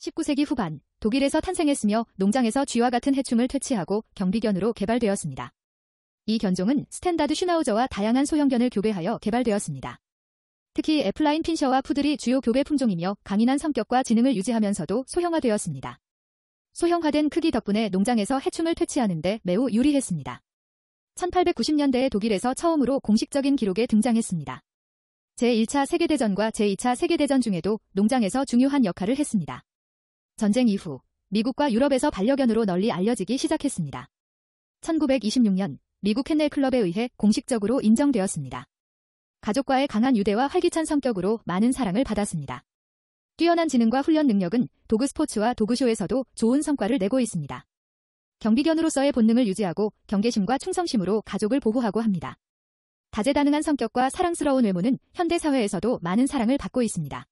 19세기 후반 독일에서 탄생했으며 농장에서 쥐와 같은 해충을 퇴치하고 경비견으로 개발되었습니다. 이 견종은 스탠다드 슈나우저와 다양한 소형견을 교배하여 개발되었습니다. 특히 애플라인 핀셔와 푸들이 주요 교배 품종이며 강인한 성격과 지능을 유지하면서도 소형화되었습니다. 소형화된 크기 덕분에 농장에서 해충을 퇴치하는데 매우 유리했습니다. 1890년대에 독일에서 처음으로 공식적인 기록에 등장했습니다. 제1차 세계대전과 제2차 세계대전 중에도 농장에서 중요한 역할을 했습니다. 전쟁 이후 미국과 유럽에서 반려견으로 널리 알려지기 시작했습니다. 1926년 미국 캔넬 클럽에 의해 공식적으로 인정되었습니다. 가족과의 강한 유대와 활기찬 성격으로 많은 사랑을 받았습니다. 뛰어난 지능과 훈련 능력은 도그 스포츠와 도그쇼에서도 좋은 성과를 내고 있습니다. 경비견으로서의 본능을 유지하고 경계심과 충성심으로 가족을 보호하고 합니다. 다재다능한 성격과 사랑스러운 외모는 현대사회에서도 많은 사랑을 받고 있습니다.